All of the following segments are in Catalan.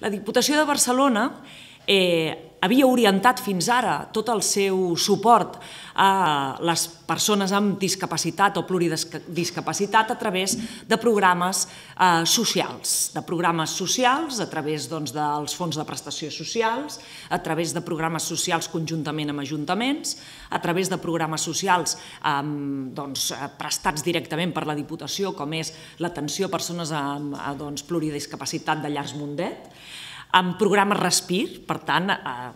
La Diputació de Barcelona eh, havia orientat fins ara tot el seu suport a les persones amb discapacitat o pluridiscapacitat a través de programes eh, socials, de programes socials a través doncs, dels fons de prestació socials, a través de programes socials conjuntament amb ajuntaments, a través de programes socials eh, doncs, prestats directament per la Diputació, com és l'atenció a persones amb eh, doncs, pluridiscapacitat de Llars Mundet, amb programes Respir, per tant, eh,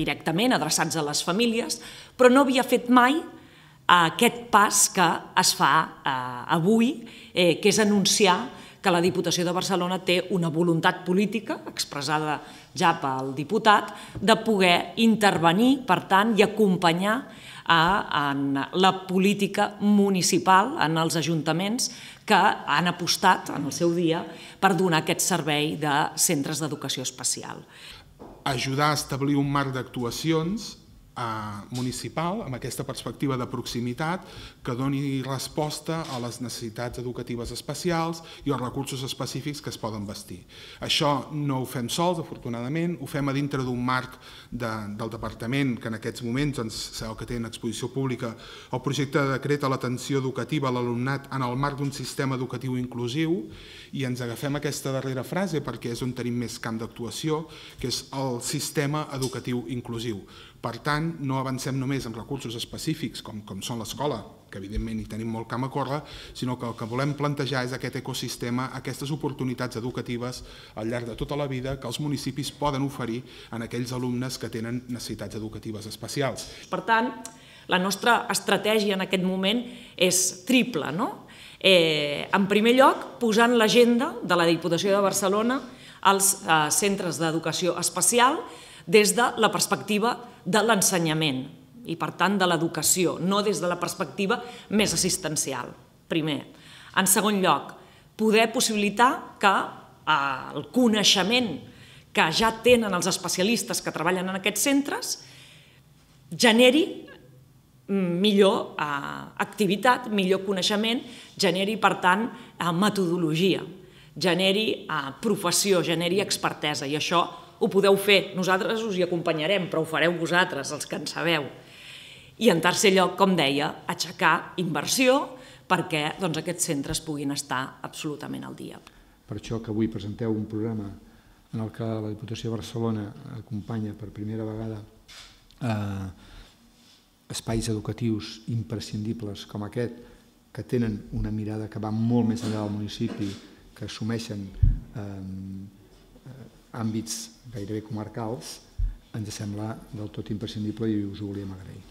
directament adreçats a les famílies, però no havia fet mai eh, aquest pas que es fa eh, avui, eh, que és anunciar que la Diputació de Barcelona té una voluntat política, expressada ja pel diputat, de poder intervenir, per tant, i acompanyar a, en la política municipal, en els ajuntaments que han apostat en el seu dia per donar aquest servei de centres d'educació especial. Ajudar a establir un marc d'actuacions municipal amb aquesta perspectiva de proximitat que doni resposta a les necessitats educatives especials i als recursos específics que es poden vestir. Això no ho fem sols, afortunadament, ho fem a dintre d'un marc del departament que en aquests moments doncs, sabeu que té en exposició pública el projecte de decret a l'atenció educativa a l'alumnat en el marc d'un sistema educatiu inclusiu i ens agafem aquesta darrera frase perquè és on tenim més camp d'actuació, que és el sistema educatiu inclusiu per tant, no avancem només en recursos específics com, com són l'escola, que evidentment hi tenim molt camp a córrer, sinó que el que volem plantejar és aquest ecosistema, aquestes oportunitats educatives al llarg de tota la vida que els municipis poden oferir a aquells alumnes que tenen necessitats educatives especials. Per tant, la nostra estratègia en aquest moment és triple. No? Eh, en primer lloc, posant l'agenda de la Diputació de Barcelona als eh, centres d'educació especial, des de la perspectiva de l'ensenyament i, per tant, de l'educació, no des de la perspectiva més assistencial, primer. En segon lloc, poder possibilitar que eh, el coneixement que ja tenen els especialistes que treballen en aquests centres generi mm, millor eh, activitat, millor coneixement, generi, per tant, eh, metodologia, generi eh, professió, generi expertesa, i això ho podeu fer, nosaltres us hi acompanyarem, però ho fareu vosaltres, els que en sabeu. I en tercer lloc, com deia, aixecar inversió perquè doncs, aquests centres puguin estar absolutament al dia. Per això que avui presenteu un programa en el que la Diputació de Barcelona acompanya per primera vegada eh, espais educatius imprescindibles com aquest, que tenen una mirada que va molt més enllà del municipi, que assumeixen eh, àmbits gairebé comarcals, ens sembla del tot imprescindible i us ho volíem agrair.